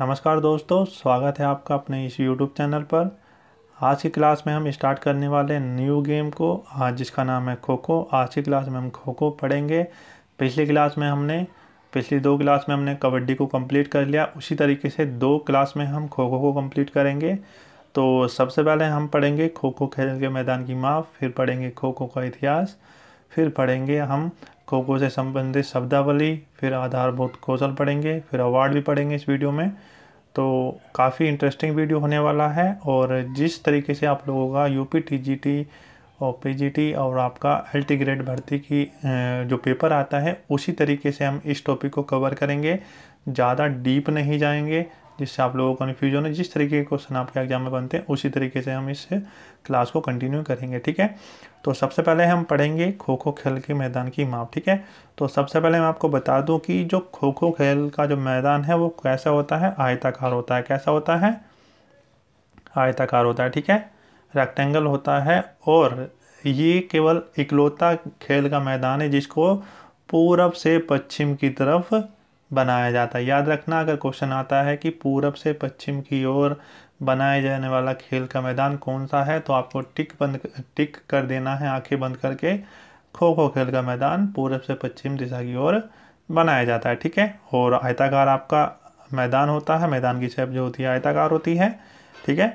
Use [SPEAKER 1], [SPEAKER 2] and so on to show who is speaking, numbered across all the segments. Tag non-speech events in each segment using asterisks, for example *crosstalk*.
[SPEAKER 1] नमस्कार दोस्तों स्वागत है आपका अपने इस यूट्यूब चैनल पर आज की क्लास में हम स्टार्ट करने वाले न्यू गेम को आज जिसका नाम है खो खो आज की क्लास में हम खो खो पढ़ेंगे पिछली क्लास में हमने पिछली दो क्लास में हमने कबड्डी को कंप्लीट कर लिया उसी तरीके से दो क्लास में हम खो खो को कंप्लीट करेंगे तो सबसे पहले हम पढ़ेंगे खो खो खेल के मैदान की माँ फिर पढ़ेंगे खो खो का इतिहास फिर पढ़ेंगे हम खोखो से संबंधित शब्दावली फिर आधारभूत कौशल पढ़ेंगे फिर अवार्ड भी पढ़ेंगे इस वीडियो में तो काफ़ी इंटरेस्टिंग वीडियो होने वाला है और जिस तरीके से आप लोगों का U P T G T और पी और आपका एल टी ग्रेड भर्ती की जो पेपर आता है उसी तरीके से हम इस टॉपिक को कवर करेंगे ज़्यादा डीप नहीं जाएंगे जिससे आप लोगों को कन्फ्यूजन हो जिस तरीके के क्वेश्चन आपके एग्जाम में बनते हैं उसी तरीके से हम इस क्लास को कंटिन्यू करेंगे ठीक है तो सबसे पहले हम पढ़ेंगे खो खो खेल के मैदान की माप ठीक है तो सबसे पहले मैं आपको बता दूँ कि जो खो खो खेल का जो मैदान है वो कैसा होता है आयताकार होता है कैसा होता है आयताकार होता है ठीक है रेक्टेंगल होता है और ये केवल इकलौता खेल का मैदान है जिसको पूरब से पश्चिम की तरफ बनाया जाता है याद रखना अगर क्वेश्चन आता है कि पूरब से पश्चिम की ओर बनाए जाने वाला खेल का मैदान कौन सा है तो आपको टिक बंद टिक कर देना है आंखें बंद करके खो खो खेल का मैदान पूरब से पश्चिम दिशा की ओर बनाया जाता है ठीक है और आयताकार आपका मैदान होता है मैदान की शेप जो होती है आयताकार होती है ठीक है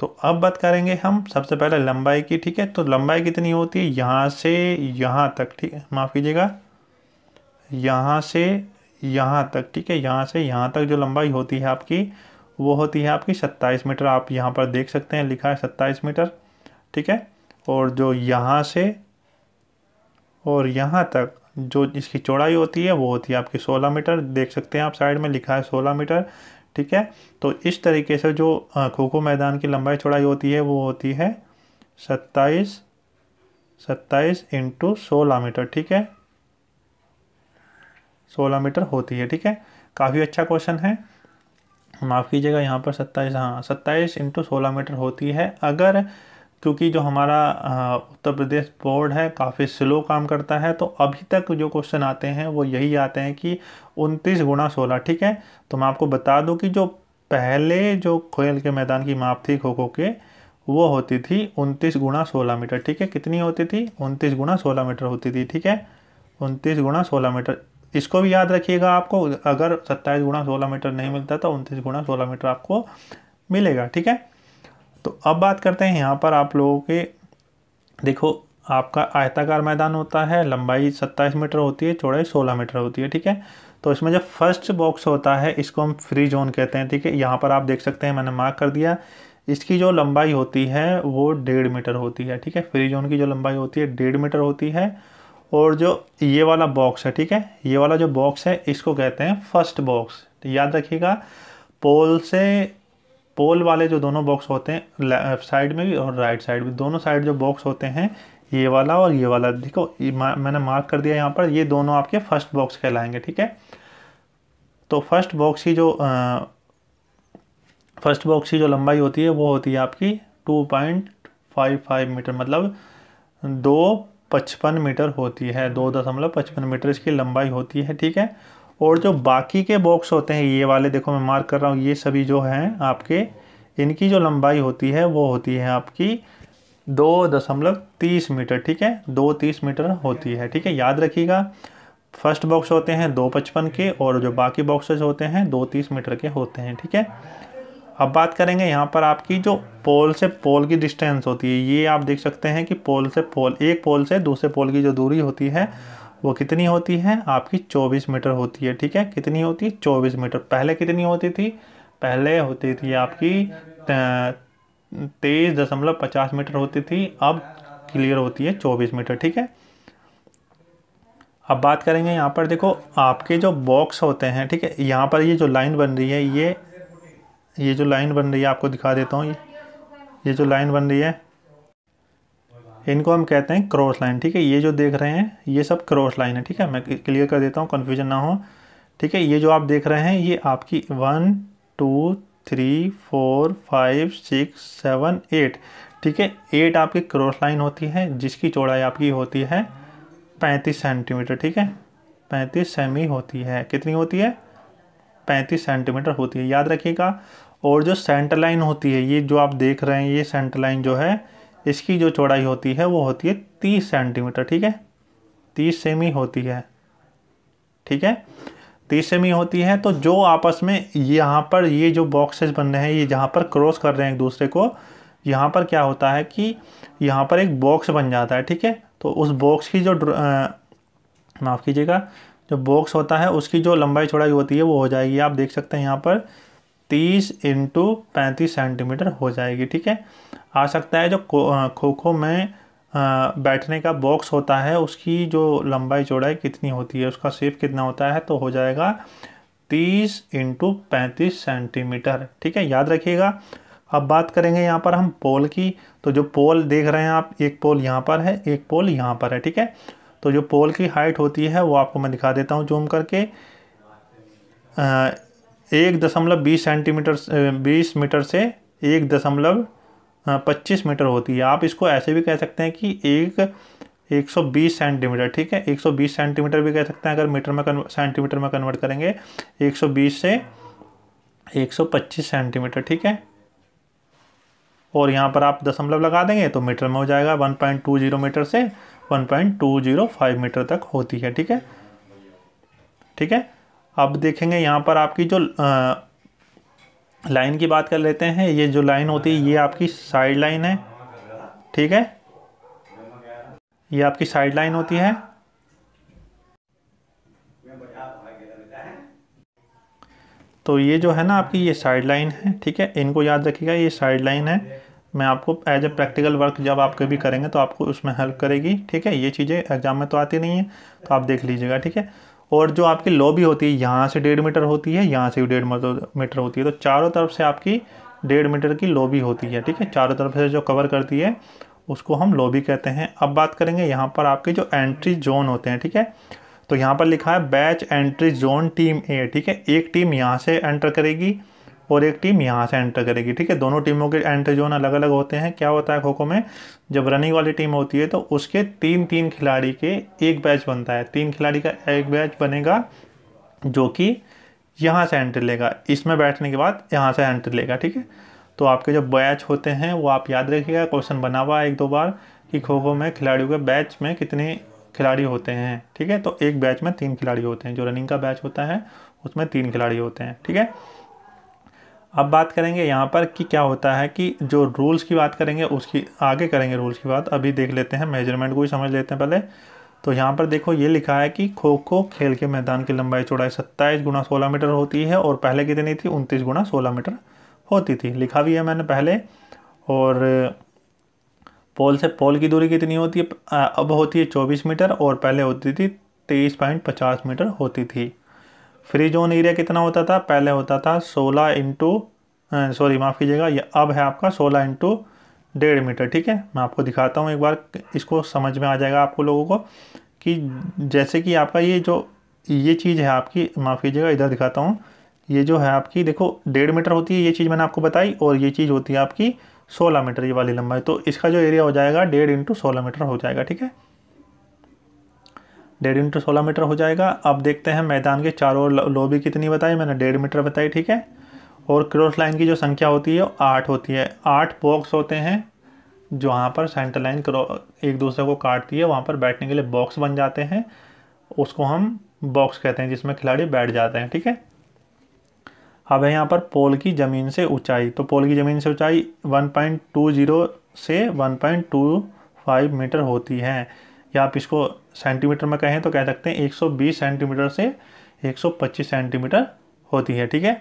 [SPEAKER 1] तो अब बात करेंगे हम सबसे पहले लंबाई की ठीक है तो लंबाई कितनी होती है यहाँ से यहाँ तक ठीक माफ़ कीजिएगा यहाँ से यहाँ तक ठीक है यहाँ से यहाँ तक जो लंबाई होती है आपकी वो होती है आपकी सत्ताईस मीटर आप यहाँ पर देख सकते हैं लिखा है सत्ताईस मीटर ठीक है और जो यहाँ से और यहाँ तक जो इसकी चौड़ाई होती है वो होती है आपकी 16 मीटर देख सकते हैं आप साइड में लिखा है 16 मीटर ठीक है तो इस तरीके से जो खो खो मैदान की लंबाई चौड़ाई होती है वो होती है सत्ताईस सत्ताईस इंटू सोलह मीटर ठीक है सोलह मीटर होती है ठीक है काफ़ी अच्छा क्वेश्चन है माफ़ कीजिएगा यहाँ पर सत्ताईस हाँ सत्ताईस इंटू सोलह मीटर होती है अगर क्योंकि जो हमारा उत्तर प्रदेश बोर्ड है काफ़ी स्लो काम करता है तो अभी तक जो क्वेश्चन आते हैं वो यही आते हैं कि उनतीस गुणा सोलह ठीक है तो मैं आपको बता दूं कि जो पहले जो खोयल के मैदान की माप थी खो खो के वो होती थी उनतीस गुणा सोलह मीटर ठीक है कितनी होती थी उनतीस गुणा सोलह मीटर होती थी ठीक है उनतीस गुणा सोलह मीटर इसको भी याद रखिएगा आपको अगर सत्ताईस गुणा सोलह मीटर नहीं मिलता तो उनतीस गुणा सोलह मीटर आपको मिलेगा ठीक है तो अब बात करते हैं यहाँ पर आप लोगों के देखो आपका आयताकार मैदान होता है लंबाई सत्ताईस मीटर होती है चौड़ाई सोलह मीटर होती है ठीक है तो इसमें जब फर्स्ट बॉक्स होता है इसको हम फ्री जोन कहते हैं ठीक है यहाँ पर आप देख सकते हैं मैंने मार्क कर दिया इसकी जो लंबाई होती है वो डेढ़ मीटर होती है ठीक है फ्री जोन की जो लंबाई होती है डेढ़ मीटर होती है और जो ये वाला बॉक्स है ठीक है ये वाला जो बॉक्स है इसको कहते हैं फर्स्ट बॉक्स तो याद रखिएगा पोल से पोल वाले जो दोनों बॉक्स होते हैं लेफ्ट साइड में भी और राइट साइड भी दोनों साइड जो बॉक्स होते हैं ये वाला और ये वाला देखो मा, मैंने मार्क कर दिया यहाँ पर ये दोनों आपके फर्स्ट बॉक्स कहलाएंगे ठीक है तो फर्स्ट बॉक्स की जो आ, फर्स्ट बॉक्स की जो लंबाई होती है वो होती है आपकी 2.55 मीटर मतलब दो पचपन मीटर होती है दो दशमलव पचपन मीटर इसकी लंबाई होती है ठीक है और जो बाकी के बॉक्स होते हैं ये वाले देखो मैं मार्क कर रहा हूँ ये सभी जो हैं आपके इनकी जो लंबाई होती है वो होती है आपकी दो दशमलव तीस मीटर ठीक है दो तीस मीटर होती है ठीक है याद रखिएगा फर्स्ट बॉक्स होते हैं दो पचपन के और जो बाकी बॉक्सेज होते हैं दो तीस मीटर के होते हैं ठीक है अब बात करेंगे यहाँ पर आपकी जो पोल से पोल की डिस्टेंस होती है ये आप देख सकते हैं कि पोल से पोल एक पोल से दूसरे पोल की जो दूरी होती है वो कितनी होती है आपकी 24 मीटर होती है ठीक है कितनी होती है चौबीस मीटर पहले कितनी होती थी पहले होती थी आपकी तेईस दशमलव पचास मीटर होती थी अब क्लियर होती है चौबीस मीटर ठीक है अब बात करेंगे यहाँ पर देखो आपके जो बॉक्स होते हैं ठीक है यहाँ पर ये जो लाइन बन रही है ये ये जो लाइन बन रही है आपको दिखा देता हूँ ये ये जो लाइन बन रही है इनको हम कहते हैं क्रॉस लाइन ठीक है ये जो देख रहे हैं ये सब क्रॉस लाइन है ठीक है मैं क्लियर कर देता हूँ कन्फ्यूजन ना हो ठीक है ये जो आप देख रहे हैं ये आपकी one two three four five six seven eight ठीक है एट आपकी क्रॉस लाइन होती है जिसकी चौड़ाई आपकी होती है पैंतीस सेंटीमीटर ठीक है पैंतीस सेमी होती है कितनी होती है पैंतीस सेंटीमीटर होती है याद रखिएगा और जो सेंटर लाइन होती है ये जो आप देख रहे हैं ये सेंटर लाइन जो है इसकी जो चौड़ाई होती है वो होती है तीस सेंटीमीटर ठीक है तीस सेमी होती है ठीक है तीस सेमी होती है तो जो आपस में यहाँ पर ये जो बॉक्सेस बन रहे हैं ये जहाँ पर क्रॉस कर रहे हैं एक दूसरे को यहाँ पर क्या होता है कि यहाँ पर एक बॉक्स बन जाता है ठीक है तो उस बॉक्स की जो माफ़ कीजिएगा जो बॉक्स होता है उसकी जो लंबाई चौड़ाई होती है वो हो जाएगी आप देख सकते हैं यहाँ पर तीस इंटू पैंतीस सेंटीमीटर हो जाएगी ठीक है आ सकता है जो खो खो में बैठने का बॉक्स होता है उसकी जो लंबाई चौड़ाई कितनी होती है उसका सेप कितना होता है तो हो जाएगा तीस इंटू पैंतीस सेंटीमीटर ठीक है याद रखिएगा अब बात करेंगे यहाँ पर हम पोल की तो जो पोल देख रहे हैं आप एक पोल यहाँ पर है एक पोल यहाँ पर है ठीक है तो जो पोल की हाइट होती है वो आपको मैं दिखा देता हूँ जूम करके एक दशमलव बीस सेंटीमीटर बीस मीटर से एक दशमलव पच्चीस मीटर होती है आप इसको ऐसे भी कह सकते हैं कि एक एक सौ बीस सेंटीमीटर ठीक है एक सौ बीस सेंटीमीटर भी कह सकते हैं अगर मीटर में सेंटीमीटर में कन्वर्ट करेंगे एक सौ बीस से एक सौ पच्चीस सेंटीमीटर ठीक है और यहाँ पर आप दशमलव लगा देंगे तो मीटर में हो जाएगा one point two zero meter से one point two zero five meter तक होती है ठीक है ठीक है अब देखेंगे यहाँ पर आपकी जो लाइन की बात कर लेते हैं ये जो लाइन होती है ये आपकी साइड लाइन है ठीक है ये आपकी साइड लाइन होती है तो ये जो है ना आपकी ये साइड लाइन है ठीक है इनको याद रखिएगा ये साइड लाइन है मैं आपको एज ए प्रैक्टिकल वर्क जब आप कभी करेंगे तो आपको उसमें हेल्प करेगी ठीक है ये चीज़ें एग्जाम में तो आती नहीं है तो आप देख लीजिएगा ठीक है और जो आपकी लॉबी होती है यहाँ से डेढ़ मीटर होती है यहाँ से भी डेढ़ मीटर होती है तो चारों तरफ से आपकी डेढ़ मीटर की लॉबी होती है ठीक है चारों तरफ से जो कवर करती है उसको हम लॉबी कहते हैं अब बात करेंगे यहाँ पर आपके जो एंट्री जोन होते हैं ठीक है तो यहाँ पर लिखा है batch entry zone team A ठीक है एक टीम यहाँ से एंटर करेगी और एक टीम यहाँ से एंटर करेगी ठीक है दोनों टीमों के एंट्री जोन अलग अलग होते हैं क्या होता है खोखो में जब रनिंग वाली टीम होती है तो उसके तीन तीन खिलाड़ी के एक बैच बनता है तीन खिलाड़ी का एक बैच बनेगा जो कि यहाँ से एंट्री लेगा इसमें बैठने के बाद यहाँ से एंट्री लेगा ठीक है तो आपके जो बैच होते हैं वो आप याद रखिएगा क्वेश्चन बना हुआ एक दो बार कि खो खो में खिलाड़ियों के बैच में कितने खिलाड़ी होते हैं ठीक है तो एक बैच में तीन खिलाड़ी होते हैं जो रनिंग का बैच होता है उसमें तीन खिलाड़ी होते हैं ठीक है अब बात करेंगे यहाँ पर कि क्या होता है कि जो रूल्स की बात करेंगे उसकी आगे करेंगे रूल्स की बात अभी देख लेते हैं मेजरमेंट को ही समझ लेते हैं पहले तो यहाँ पर देखो ये लिखा है कि खो खो खेल के मैदान की लंबाई चौड़ाई सत्ताईस गुना सोलह मीटर होती है और पहले कितनी थी उनतीस गुना सोलह मीटर होती थी लिखा भी है मैंने पहले और पोल से पोल की दूरी कितनी होती है अब होती है चौबीस मीटर और पहले होती थी तेईस पॉइंट पचास मीटर होती थी फ्री जोन एरिया कितना होता था पहले होता था सोलह इंटू सॉरी माफ़ कीजिएगा ये अब है आपका सोलह इंटू डेढ़ मीटर ठीक है मैं आपको दिखाता हूँ एक बार इसको समझ में आ जाएगा आपको लोगों को कि जैसे कि आपका ये जो ये चीज़ है आपकी माफ़ कीजिएगा इधर दिखाता हूँ ये जो है आपकी देखो डेढ़ मीटर होती है ये चीज़ मैंने आपको बताई और ये चीज़ होती है आपकी सोलह मीटर ये वाली लंबाई तो इसका जो एरिया हो जाएगा डेढ़ इंटू सोलह मीटर हो जाएगा ठीक है डेढ़ इंटू सोलह मीटर हो जाएगा अब देखते हैं मैदान के चारों लोबी कितनी बताई मैंने डेढ़ मीटर बताई ठीक है और क्रॉस लाइन की जो संख्या होती है आठ होती है आठ बॉक्स होते हैं जो वहाँ पर सेंटर लाइन एक दूसरे को काटती है वहाँ पर बैठने के लिए बॉक्स बन जाते हैं उसको हम बॉक्स कहते हैं जिसमें खिलाड़ी बैठ जाते हैं ठीक है अब है यहाँ पर पोल की ज़मीन से ऊंचाई तो पोल की ज़मीन से ऊंचाई 1.20 से 1.25 मीटर होती है या आप इसको सेंटीमीटर में कहें तो कह सकते हैं 120 सेंटीमीटर से 125 सेंटीमीटर होती है ठीक है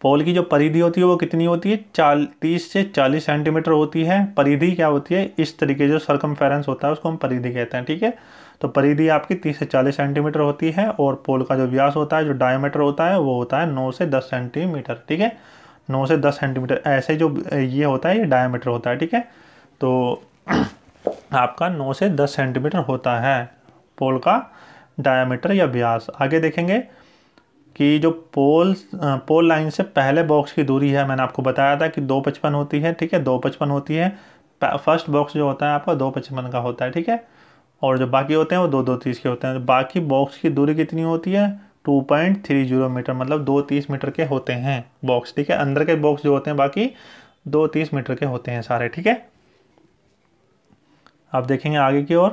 [SPEAKER 1] पोल की जो परिधि होती है वो कितनी होती है चाल तीस से चालीस सेंटीमीटर होती है परिधि क्या होती है इस तरीके जो सरकम होता है उसको हम परिधि कहते हैं ठीक है तो परिधि आपकी तीस से चालीस सेंटीमीटर होती है और पोल का जो व्यास होता है जो डायमीटर होता है वो होता है नौ से दस सेंटीमीटर ठीक है नौ से दस सेंटीमीटर ऐसे जो ये होता है ये डायमीटर होता है ठीक है तो *clears throat* आपका 9 से 10 सेंटीमीटर होता है पोल का डायामीटर या व्यास आगे देखेंगे कि जो पोल पोल लाइन से पहले बॉक्स की दूरी है मैंने आपको बताया था कि दो पचपन होती है ठीक है दो पचपन होती है फर्स्ट बॉक्स जो होता है आपका दो पचपन का होता है ठीक है और जो बाकी होते हैं वो दो दो तीस के होते हैं बाकी बॉक्स की दूरी कितनी होती है two point three zero meter मतलब दो तीस मीटर के होते हैं बॉक्स ठीक है अंदर के बॉक्स जो होते हैं बाकी दो तीस मीटर के होते हैं सारे ठीक है आप देखेंगे आगे की ओर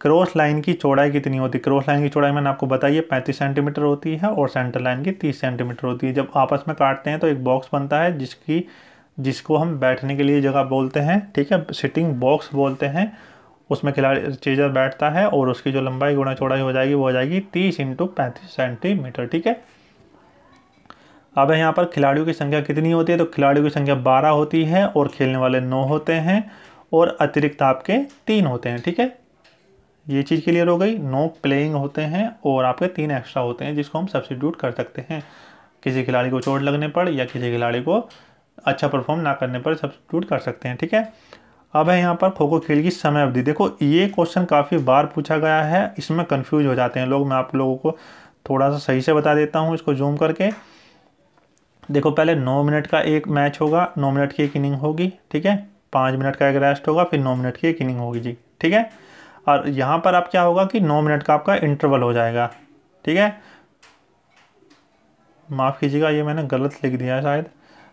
[SPEAKER 1] क्रॉस लाइन की चौड़ाई कितनी होती है क्रॉस लाइन की चौड़ाई मैंने आपको बताइए पैंतीस सेंटीमीटर होती है और सेंटर लाइन की तीस सेंटीमीटर होती है जब आपस में काटते हैं तो एक बॉक्स बनता है जिसकी जिसको हम बैठने के लिए जगह बोलते हैं ठीक है सिटिंग बॉक्स बोलते हैं उसमें खिलाड़ी चेजर बैठता है और उसकी जो लंबाई गुणा चौड़ाई हो जाएगी वो हो जाएगी तीस इंटू पैंतीस सेंटीमीटर ठीक है अब यहाँ पर खिलाड़ियों की संख्या कितनी होती है तो खिलाड़ियों की संख्या बारह होती है और खेलने वाले नौ होते हैं और अतिरिक्त आपके तीन होते हैं ठीक है ये चीज़ क्लियर हो गई नो प्लेइंग होते हैं और आपके तीन एक्स्ट्रा होते हैं जिसको हम सब्सिट्यूट कर सकते हैं किसी खिलाड़ी को चोट लगने पर या किसी खिलाड़ी को अच्छा परफॉर्म ना करने पर सब्सिट्यूट कर सकते हैं ठीक है अब है यहाँ पर खो खो खेल की समय अवधि देखो ये क्वेश्चन काफ़ी बार पूछा गया है इसमें कन्फ्यूज हो जाते हैं लोग मैं आप लोगों को थोड़ा सा सही से बता देता हूँ इसको जूम करके देखो पहले नौ मिनट का एक मैच होगा नौ मिनट की एक इनिंग होगी ठीक है पाँच मिनट का एक रेस्ट होगा फिर नौ मिनट की एक इनिंग होगी जी ठीक है और यहाँ पर आप क्या होगा कि नौ मिनट का आपका इंटरवल हो जाएगा ठीक है माफ़ कीजिएगा ये मैंने गलत लिख दिया है शायद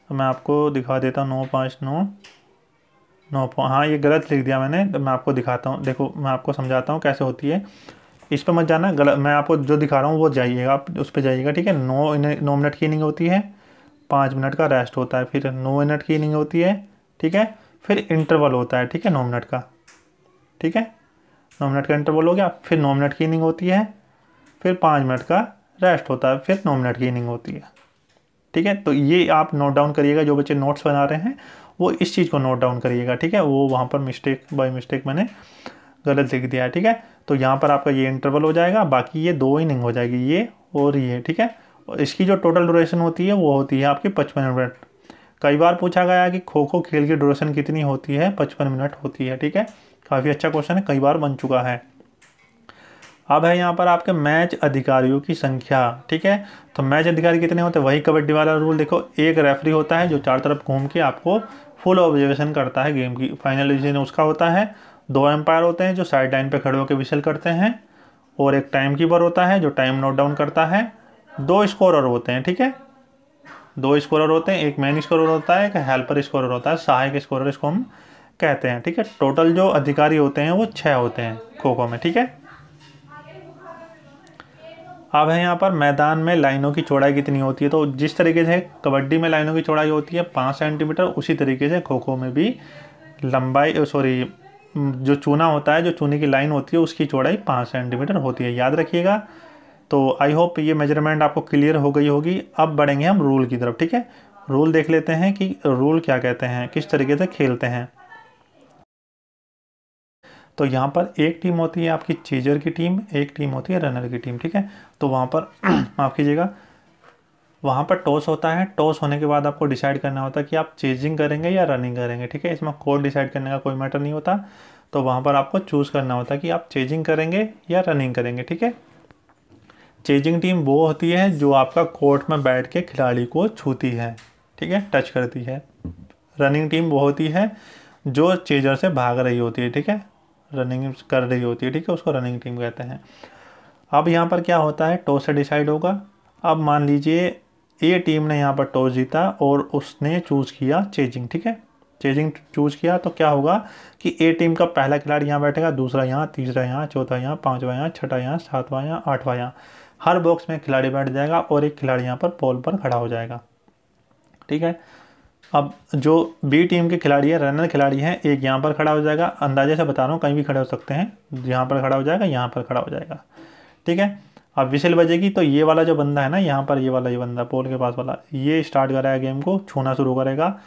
[SPEAKER 1] तो मैं आपको दिखा देता हूँ नौ पाँच नौ नौ हाँ ये गलत लिख दिया मैंने तो मैं आपको दिखाता हूँ देखो मैं आपको समझाता हूँ कैसे होती है इस पर मत जाना गलत मैं आपको जो दिखा रहा हूँ वो जाइएगा आप उस पर जाइएगा ठीक है नौ नौ मिनट की इनिंग होती है पाँच मिनट का रेस्ट होता है फिर नौ मिनट की इनिंग होती है ठीक है फिर इंटरवल होता है ठीक है नौ मिनट का ठीक है नौ मिनट का इंटरवल हो गया फिर नौ मिनट की इनिंग होती है फिर पाँच मिनट का रेस्ट होता है फिर नौ मिनट की इनिंग होती है ठीक है तो ये आप नोट डाउन करिएगा जो बच्चे नोट्स बना रहे हैं वो इस चीज़ को नोट डाउन करिएगा ठीक है वो वहाँ पर मिस्टेक बाई मिस्टेक मैंने गलत लिख दिया है ठीक है तो यहाँ पर आपका ये इंटरवल हो जाएगा बाकी ये दो इनिंग हो जाएगी ये और ये ठीक है और इसकी जो टोटल ड्यूरेशन होती है वो होती है आपकी पचपन मिनट कई बार पूछा गया है कि खो खो खेल की ड्यूरेशन कितनी होती है पचपन मिनट होती है ठीक है काफ़ी अच्छा क्वेश्चन है कई बार बन चुका है अब है यहाँ पर आपके मैच अधिकारियों की संख्या ठीक है तो मैच अधिकारी कितने होते हैं वही कबड्डी वाला रूल देखो एक रेफरी होता है जो चार तरफ घूम के आपको फुल ऑब्जर्वेशन करता है गेम की फाइनल डिसीजन उसका होता है दो एम्पायर होते हैं जो साइड लाइन पर खड़े होकर विसल करते हैं और एक टाइम कीपर होता है जो टाइम नोट डाउन करता है दो स्कोरर होते हैं ठीक है दो स्कोरर होते हैं एक मेन स्कोरर होता है एक हेल्पर स्कोरर होता है सहायक स्कोरर इसको हम कहते हैं ठीक है टोटल जो अधिकारी होते हैं वो छः होते हैं खो खो में ठीक है अब है यहाँ पर मैदान में लाइनों की चौड़ाई कितनी होती है तो जिस तरीके से कबड्डी में लाइनों की चौड़ाई होती है पाँच सेंटीमीटर उसी तरीके से खो खो में भी लंबाई सॉरी जो चूना होता है जो चूने की लाइन होती है उसकी चौड़ाई पाँच सेंटीमीटर होती है याद रखिएगा तो आई होप ये मेजरमेंट आपको क्लियर हो गई होगी अब बढ़ेंगे हम रूल की तरफ ठीक है रूल देख लेते हैं कि रूल क्या कहते हैं किस तरीके से खेलते हैं तो यहाँ पर एक टीम होती है आपकी चेजर की टीम एक टीम होती है रनर की टीम ठीक है तो वहाँ पर *clears throat* माफ़ कीजिएगा वहाँ पर टॉस होता है टॉस होने के बाद आपको डिसाइड करना होता है कि आप चेजिंग करेंगे या रनिंग करेंगे ठीक है इसमें कोड डिसाइड करने का कोई मैटर नहीं होता तो वहाँ पर आपको चूज़ करना होता है कि आप चेजिंग करेंगे या रनिंग करेंगे ठीक है चेजिंग टीम वो होती है जो आपका कोर्ट में बैठ के खिलाड़ी को छूती है ठीक है टच करती है रनिंग टीम वो होती है जो चेजर से भाग रही होती है ठीक है रनिंग कर रही होती है ठीक है उसको रनिंग टीम कहते हैं अब यहाँ पर क्या होता है टॉस से डिसाइड होगा अब मान लीजिए ए टीम ने यहाँ पर टॉस जीता और उसने चूज़ किया चेजिंग ठीक है चेजिंग चूज़ किया तो क्या होगा कि ए टीम का पहला खिलाड़ी यहाँ बैठेगा दूसरा यहाँ तीसरा यहाँ चौथा यहाँ पाँचवा यहाँ छठा यहाँ सातवां यहाँ आठवा यहाँ हर बॉक्स में खिलाड़ी बैठ जाएगा और एक खिलाड़ी यहाँ पर पोल पर खड़ा हो जाएगा ठीक है अब जो बी टीम के खिलाड़ी है रनर खिलाड़ी हैं एक यहाँ पर खड़ा हो जाएगा अंदाजे से बता रहा हूँ कहीं भी खड़े हो सकते हैं यहाँ पर खड़ा हो जाएगा यहाँ पर खड़ा हो जाएगा ठीक है अब विशेल बजेगी तो ये वाला जो बंदा है ना यहाँ पर ये वाला ये बंदा पोल के पास वाला ये स्टार्ट कराएगा गेम को छूना शुरू करेगा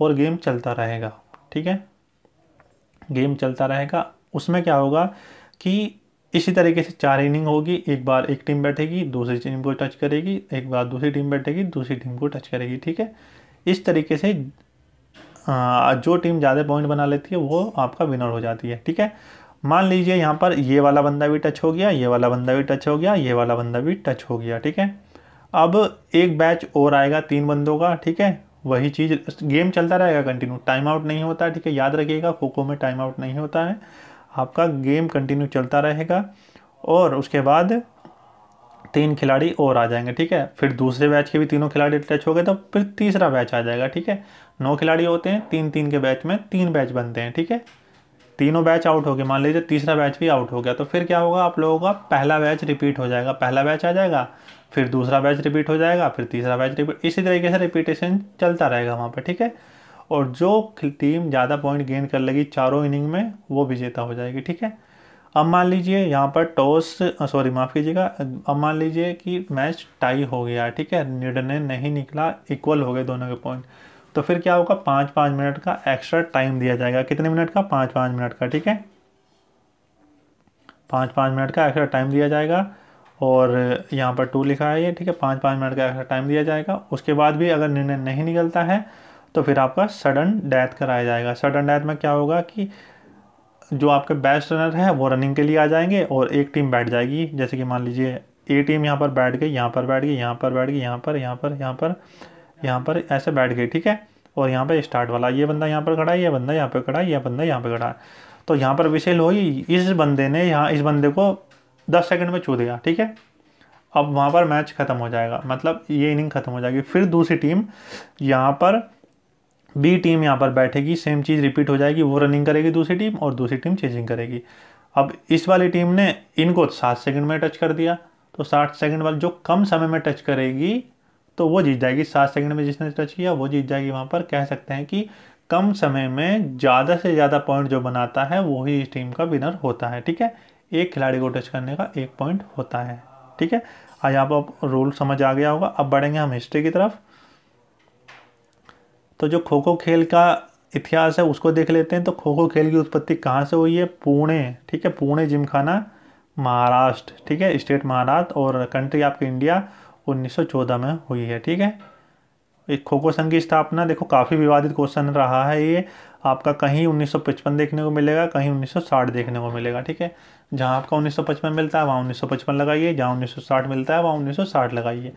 [SPEAKER 1] और गेम चलता रहेगा ठीक है गेम चलता रहेगा उसमें क्या होगा कि इसी तरीके से चार इनिंग होगी एक बार एक टीम बैठेगी दूसरी टीम को टच करेगी एक बार दूसरी टीम बैठेगी दूसरी टीम को टच करेगी ठीक है इस तरीके से जो टीम ज़्यादा पॉइंट बना लेती है वो आपका विनर हो जाती है ठीक है मान लीजिए यहाँ पर ये वाला बंदा भी टच हो गया ये वाला बंदा भी टच हो गया ये वाला बंदा भी टच हो गया ठीक है अब एक बैच और आएगा तीन बंदों का ठीक है वही चीज़ गेम चलता रहेगा कंटिन्यू टाइम आउट नहीं होता ठीक है याद रखिएगा खो में टाइम आउट नहीं होता है आपका गेम कंटिन्यू चलता रहेगा और उसके बाद तीन खिलाड़ी और आ जाएंगे ठीक है फिर दूसरे बैच के भी तीनों खिलाड़ी टच हो गए तो फिर तीसरा बैच आ जाएगा ठीक है नौ खिलाड़ी होते हैं तीन तीन के बैच में तीन बैच बनते हैं ठीक है तीनों बैच आउट हो गए मान लीजिए तीसरा बैच भी आउट हो गया तो फिर क्या होगा आप लोगों का पहला बैच रिपीट हो जाएगा पहला बैच आ जाएगा फिर दूसरा बैच रिपीट हो जाएगा फिर तीसरा बैच रिपीट इसी तरीके से रिपीटेशन चलता रहेगा वहाँ पर ठीक है और जो टीम ज़्यादा पॉइंट गेन कर लेगी चारों इनिंग में वो विजेता हो जाएगी ठीक है अब मान लीजिए यहाँ पर टॉस सॉरी माफ़ कीजिएगा अब मान लीजिए कि मैच टाई हो गया ठीक है निर्णय नहीं निकला इक्वल हो गए दोनों के पॉइंट तो फिर क्या होगा पाँच पाँच मिनट का एक्स्ट्रा टाइम दिया जाएगा कितने मिनट का पाँच पाँच मिनट का ठीक है पाँच पाँच मिनट का एक्स्ट्रा टाइम दिया जाएगा और यहाँ पर टू लिखा है ये ठीक है पाँच पाँच मिनट का एक्स्ट्रा टाइम दिया जाएगा उसके बाद भी अगर निर्णय नहीं निकलता है तो फिर आपका सडन डेथ कराया जाएगा सडन डेथ में क्या होगा कि जो आपके बेस्ट रनर हैं वो रनिंग के लिए आ जाएंगे और एक टीम बैठ जाएगी जैसे कि मान लीजिए ए टीम यहाँ पर बैठ गई यहाँ पर बैठ गई यहाँ पर बैठ गई यहाँ पर यहाँ पर यहाँ पर यहाँ पर ऐसे बैठ गई ठीक है और यहाँ पर स्टार्ट वाला ये बंदा यहाँ पर खड़ा है ये बंदा यहाँ पर खड़ा है ये बंदा यहाँ पर खड़ा है तो यहाँ पर विशेल हुई इस बंदे ने यहाँ इस बंदे को दस सेकंड में छू दिया ठीक है अब वहाँ पर मैच ख़त्म हो जाएगा मतलब ये इनिंग ख़त्म हो जाएगी फिर दूसरी टीम यहाँ पर बी टीम यहाँ पर बैठेगी सेम चीज़ रिपीट हो जाएगी वो रनिंग करेगी दूसरी टीम और दूसरी टीम चेंजिंग करेगी अब इस वाली टीम ने इनको सात सेकंड में टच कर दिया तो साठ सेकंड वाली जो कम समय में टच करेगी तो वो जीत जाएगी सात सेकंड में जिसने टच किया वो जीत जाएगी वहाँ पर कह सकते हैं कि कम समय में ज़्यादा से ज़्यादा पॉइंट जो बनाता है वो ही इस टीम का विनर होता है ठीक है एक खिलाड़ी को टच करने का एक पॉइंट होता है ठीक है आज आप रूल समझ आ गया होगा अब बढ़ेंगे हम हिस्ट्री की तरफ तो जो खो खो खेल का इतिहास है उसको देख लेते हैं तो खो खो खेल की उत्पत्ति कहाँ से हुई है पुणे ठीक है पुणे जिमखाना महाराष्ट्र ठीक है स्टेट महाराष्ट्र और कंट्री आपके इंडिया 1914 में हुई है ठीक है एक खो खो संघ की स्थापना देखो काफ़ी विवादित क्वेश्चन रहा है ये आपका कहीं उन्नीस देखने को मिलेगा कहीं उन्नीस देखने को मिलेगा ठीक है जहाँ आपका उन्नीस मिलता है वहाँ पचपन लगाइए जहाँ उन्नीस मिलता है वहाँ 1960 लगाइए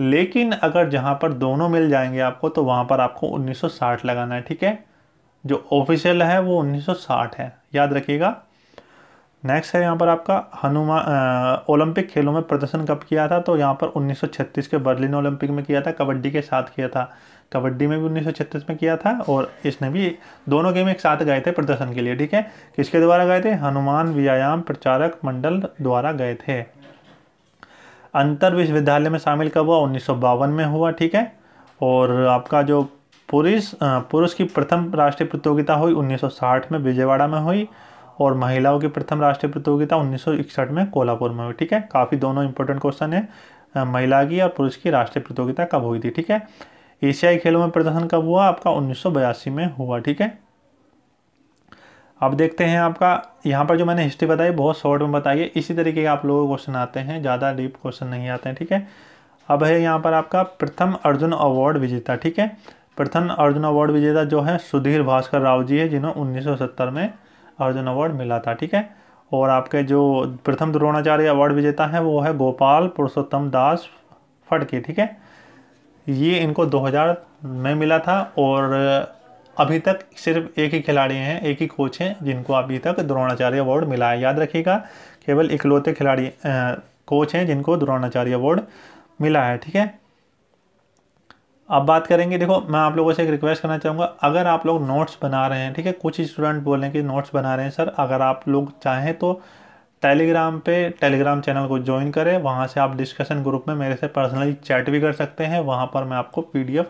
[SPEAKER 1] लेकिन अगर जहाँ पर दोनों मिल जाएंगे आपको तो वहाँ पर आपको 1960 लगाना है ठीक है जो ऑफिशियल है वो 1960 है याद रखिएगा नेक्स्ट है यहाँ पर आपका हनुमान ओलंपिक खेलों में प्रदर्शन कब किया था तो यहाँ पर 1936 के बर्लिन ओलंपिक में किया था कबड्डी के साथ किया था कबड्डी में भी उन्नीस में किया था और इसने भी दोनों गेम एक साथ गए थे प्रदर्शन के लिए ठीक है किसके द्वारा गए थे हनुमान व्यायाम प्रचारक मंडल द्वारा गए थे अंतर विश्वविद्यालय में शामिल कब हुआ उन्नीस में हुआ ठीक है और आपका जो पुरुष पुरुष की प्रथम राष्ट्रीय प्रतियोगिता हुई 1960 में विजयवाड़ा में हुई और महिलाओं की प्रथम राष्ट्रीय प्रतियोगिता 1961 में कोल्हापुर में हुई ठीक है काफ़ी दोनों इंपॉर्टेंट क्वेश्चन है महिला की और पुरुष की राष्ट्रीय प्रतियोगिता कब हुई थी ठीक है एशियाई खेलों में प्रदर्शन कब हुआ आपका उन्नीस में हुआ ठीक है अब देखते हैं आपका यहाँ पर जो मैंने हिस्ट्री बताई बहुत शॉर्ट में बताई है इसी तरीके के आप लोगों के क्वेश्चन आते हैं ज़्यादा डीप क्वेश्चन नहीं आते हैं ठीक है अब है यहाँ पर आपका प्रथम अर्जुन अवार्ड विजेता ठीक है प्रथम अर्जुन अवार्ड विजेता जो है सुधीर भास्कर राव जी है जिन्होंने उन्नीस में अर्जुन अवार्ड मिला था ठीक है और आपके जो प्रथम द्रोणाचार्य अवार्ड विजेता हैं वो है गोपाल पुरुषोत्तम दास फटके ठीक है ये इनको 2000 में मिला था और अभी तक सिर्फ एक ही खिलाड़ी हैं एक ही कोच हैं जिनको अभी तक द्रोणाचार्य अवार्ड मिला है याद रखिएगा केवल इकलौते खिलाड़ी कोच हैं जिनको द्रोणाचार्य अवार्ड मिला है ठीक है अब बात करेंगे देखो मैं आप लोगों से एक रिक्वेस्ट करना चाहूँगा अगर आप लोग नोट्स बना रहे हैं ठीक है कुछ स्टूडेंट बोल रहे हैं कि नोट्स बना रहे हैं सर अगर आप लोग चाहें तो टेलीग्राम पे टेलीग्राम चैनल को ज्वाइन करें वहाँ से आप डिस्कशन ग्रुप में मेरे से पर्सनली चैट भी कर सकते हैं वहाँ पर मैं आपको पी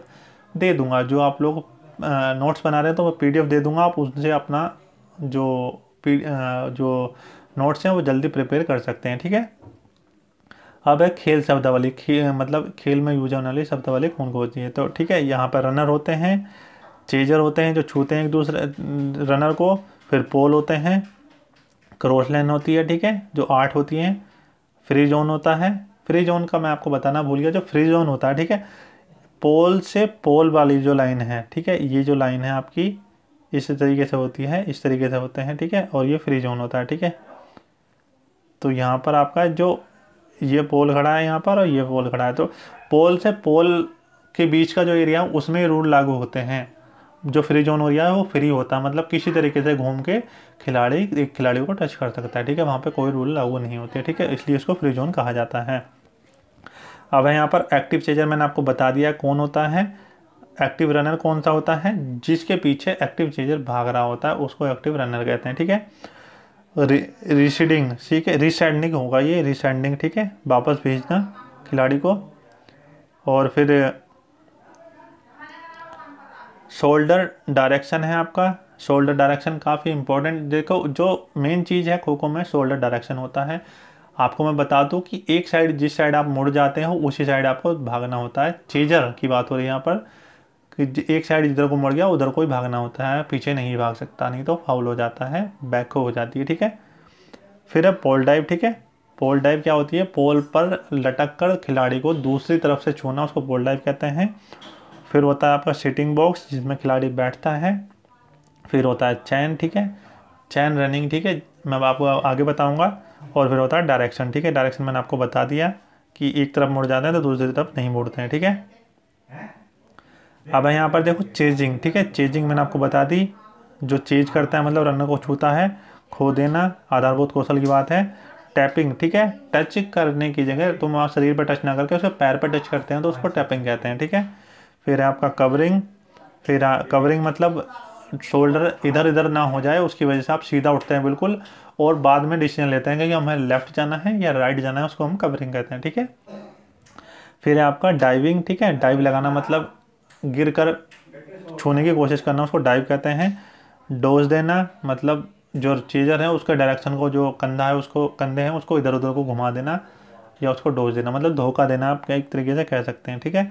[SPEAKER 1] दे दूँगा जो आप लोग नोट्स बना रहे हैं तो मैं पी दे दूँगा आप उनसे अपना जो पी जो नोट्स हैं वो जल्दी प्रिपेयर कर सकते हैं ठीक है अब है खेल शब्दावली खेल मतलब खेल में यूज होने वाली शब्दावली कौन कौन सी है तो ठीक है यहाँ पर रनर होते हैं चेजर होते हैं जो छूते हैं एक दूसरे रनर को फिर पोल होते हैं क्रॉस लाइन होती है ठीक है जो आठ होती हैं फ्री जोन होता है फ्री जोन का मैं आपको बताना भूल गया जो फ्री जोन होता है ठीक है पोल से पोल वाली जो लाइन है ठीक है ये जो लाइन है आपकी इस तरीके से होती है इस तरीके से होते हैं ठीक है और ये फ्री जोन होता है ठीक है तो यहाँ पर आपका जो ये पोल खड़ा है यहाँ पर और ये पोल खड़ा है तो पोल से पोल के बीच का जो एरिया है उसमें रूल लागू होते हैं जो फ्री जोन एरिया है वो फ्री होता है मतलब किसी तरीके से घूम के खिलाड़ी एक खिलाड़ी को टच कर सकता है ठीक है वहाँ पर कोई रूल लागू नहीं होते ठीक है इसलिए इसको फ्री जोन कहा जाता है अब है यहाँ पर एक्टिव चेजर मैंने आपको बता दिया कौन होता है एक्टिव रनर कौन सा होता है जिसके पीछे एक्टिव चेजर भाग रहा होता है उसको एक्टिव रनर कहते हैं ठीक है रिसीडिंग ठीक है रिसेंडिंग होगा ये रिसेंडिंग ठीक है वापस भेजना खिलाड़ी को और फिर शोल्डर डायरेक्शन है आपका शोल्डर डायरेक्शन काफ़ी इंपॉर्टेंट देखो जो मेन चीज़ है खो खो में शोल्डर डायरेक्शन होता है आपको मैं बता दूं कि एक साइड जिस साइड आप मुड़ जाते हो उसी साइड आपको भागना होता है चेजर की बात हो रही है यहाँ पर कि एक साइड इधर को मुड़ गया उधर को ही भागना होता है पीछे नहीं भाग सकता नहीं तो फाउल हो जाता है बैक हो जाती है ठीक है फिर है पोल डाइव ठीक है पोल डाइव क्या होती है पोल पर लटक कर खिलाड़ी को दूसरी तरफ से छूना उसको पोल डाइव कहते हैं फिर होता है आपका सिटिंग बॉक्स जिसमें खिलाड़ी बैठता है फिर होता है चैन ठीक है चैन रनिंग ठीक है मैं आपको आगे बताऊँगा और फिर होता है डायरेक्शन ठीक है डायरेक्शन मैंने आपको बता दिया कि एक तरफ मुड़ जाते हैं तो दूसरी तरफ नहीं मुड़ते हैं ठीक है अब है यहाँ पर देखो चेजिंग ठीक है चेजिंग मैंने आपको बता दी जो चेज करता है मतलब रनर को छूता है खो देना आधारभूत कौशल की बात है टैपिंग ठीक है टच करने की जगह तुम आप शरीर पर टच ना करके उसको पैर पर टच करते हैं तो उसको टैपिंग अच्छा। कहते हैं ठीक है फिर है आपका कवरिंग फिर कवरिंग मतलब शोल्डर इधर इधर ना हो जाए उसकी वजह से आप सीधा उठते हैं बिल्कुल और बाद में डिसीजन लेते हैं कि हमें लेफ्ट जाना है या राइट जाना है उसको हम कवरिंग कहते हैं ठीक है फिर है आपका डाइविंग ठीक है डाइव लगाना मतलब गिर कर छूने की कोशिश करना उसको डाइव कहते हैं डोज देना मतलब जो चीजर है उसके डायरेक्शन को जो कंधा है उसको कंधे हैं उसको इधर उधर को घुमा देना या उसको डोज देना मतलब धोखा देना आप एक तरीके से कह सकते हैं ठीक है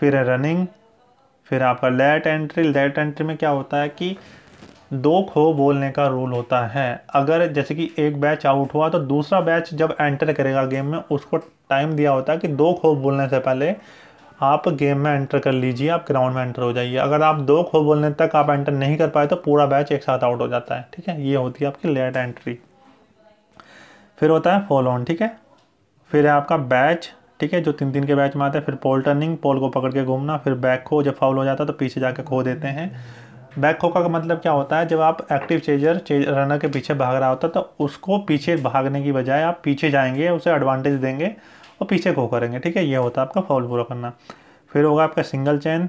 [SPEAKER 1] फिर है रनिंग फिर आपका लेट एंट्री लेट एंट्री में क्या होता है कि दो खो बोलने का रूल होता है अगर जैसे कि एक बैच आउट हुआ तो दूसरा बैच जब एंटर करेगा गेम में उसको टाइम दिया होता है कि दो खो बोलने से पहले आप गेम में एंटर कर लीजिए आप ग्राउंड में एंटर हो जाइए अगर आप दो खो बोलने तक आप एंटर नहीं कर पाए तो पूरा बैच एक साथ आउट हो जाता है ठीक है ये होती है आपकी लेट एंट्री फिर होता है फॉलो ऑन ठीक है फिर है आपका बैच ठीक है जो तीन तीन के बैच में आते हैं फिर पोल टर्निंग पोल को पकड़ के घूमना फिर बैक खो जब फाउल हो जाता है तो पीछे जाके खो देते हैं बैक खो का मतलब क्या होता है जब आप एक्टिव चेजर चेज रनर के पीछे भाग रहा होता है तो उसको पीछे भागने की बजाय आप पीछे जाएंगे उसे एडवांटेज देंगे और पीछे खो करेंगे ठीक है ये होता है आपका फाउल पूरा करना फिर होगा आपका सिंगल चैन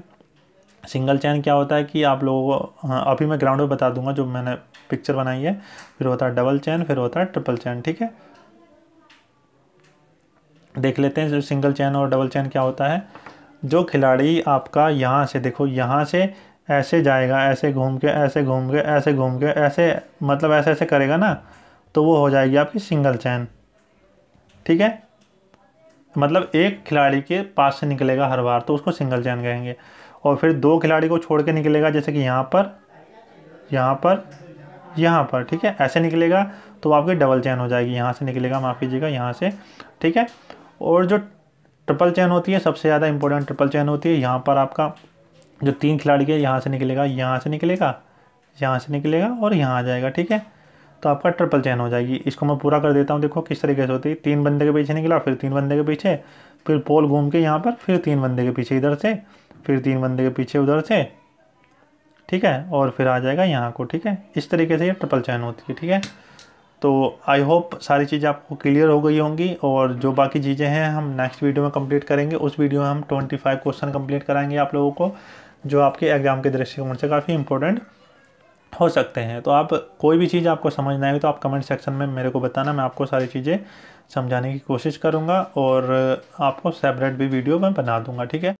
[SPEAKER 1] सिंगल चैन क्या होता है कि आप लोगों को हाँ, अभी मैं ग्राउंड में बता दूंगा जो मैंने पिक्चर बनाई है फिर होता है डबल चैन फिर होता है ट्रिपल चैन ठीक है देख लेते हैं जो सिंगल चैन और डबल चैन क्या होता है जो खिलाड़ी आपका यहाँ से देखो यहाँ से ऐसे जाएगा ऐसे घूम के ऐसे घूम के ऐसे घूम के ऐसे मतलब ऐसे ऐसे करेगा ना तो वो हो जाएगी आपकी सिंगल चैन ठीक है मतलब एक खिलाड़ी के पास से निकलेगा हर बार तो उसको सिंगल चैन कहेंगे और फिर दो खिलाड़ी को छोड़ के निकलेगा जैसे कि यहाँ पर यहाँ पर यहाँ पर ठीक है ऐसे निकलेगा तो आपकी डबल चैन हो जाएगी यहाँ से निकलेगा माफ़ कीजिएगा यहाँ से ठीक है और जो ट्रिपल चैन होती है सबसे ज़्यादा इंपॉर्टेंट ट्रिपल चैन होती है यहाँ पर आपका जो तीन खिलाड़ी है यहाँ से निकलेगा यहाँ से निकलेगा यहाँ से निकलेगा और यहाँ आ जाएगा ठीक है तो आपका ट्रिपल चैन हो जाएगी इसको मैं पूरा कर देता हूँ देखो किस तरीके से होती है तीन बंदे के पीछे निकला फिर तीन बंदे के पीछे फिर पोल घूम के यहाँ पर फिर तीन बंदे के पीछे इधर से फिर तीन बंदे के पीछे उधर से ठीक है और फिर आ जाएगा यहाँ को ठीक है इस तरीके से ये ट्रिपल चैन होती है ठीक है तो आई होप सारी चीज़ें आपको क्लियर हो गई होंगी और जो बाकी चीज़ें हैं हम नेक्स्ट वीडियो में कंप्लीट करेंगे उस वीडियो में हम 25 क्वेश्चन कंप्लीट कराएंगे आप लोगों को जो आपके एग्ज़ाम के दृष्टिकोण से काफ़ी इंपॉर्टेंट हो सकते हैं तो आप कोई भी चीज़ आपको समझ नहीं आई तो आप कमेंट सेक्शन में मेरे को बताना मैं आपको सारी चीज़ें समझाने की कोशिश करूँगा और आपको सेपरेट भी वीडियो मैं बना दूँगा ठीक है